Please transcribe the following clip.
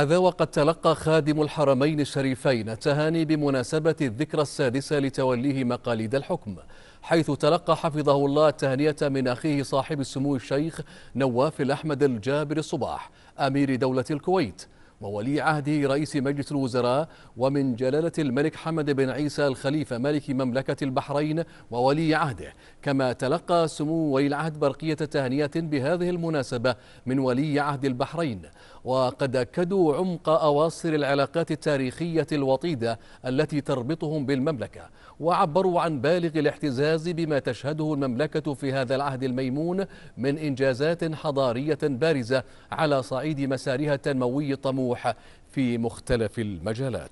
هذا وقد تلقى خادم الحرمين الشريفين التهاني بمناسبة الذكرى السادسة لتوليه مقاليد الحكم حيث تلقى حفظه الله التهنية من أخيه صاحب السمو الشيخ نواف الأحمد الجابر الصباح أمير دولة الكويت وولي عهده رئيس مجلس الوزراء ومن جلالة الملك حمد بن عيسى الخليفة ملك مملكة البحرين وولي عهده كما تلقى سمو ولي العهد برقية تهنئة بهذه المناسبة من ولي عهد البحرين وقد أكدوا عمق أواصر العلاقات التاريخية الوطيدة التي تربطهم بالمملكة وعبروا عن بالغ الاحتزاز بما تشهده المملكة في هذا العهد الميمون من إنجازات حضارية بارزة على صعيد مسارها التنموي الطموح في مختلف المجالات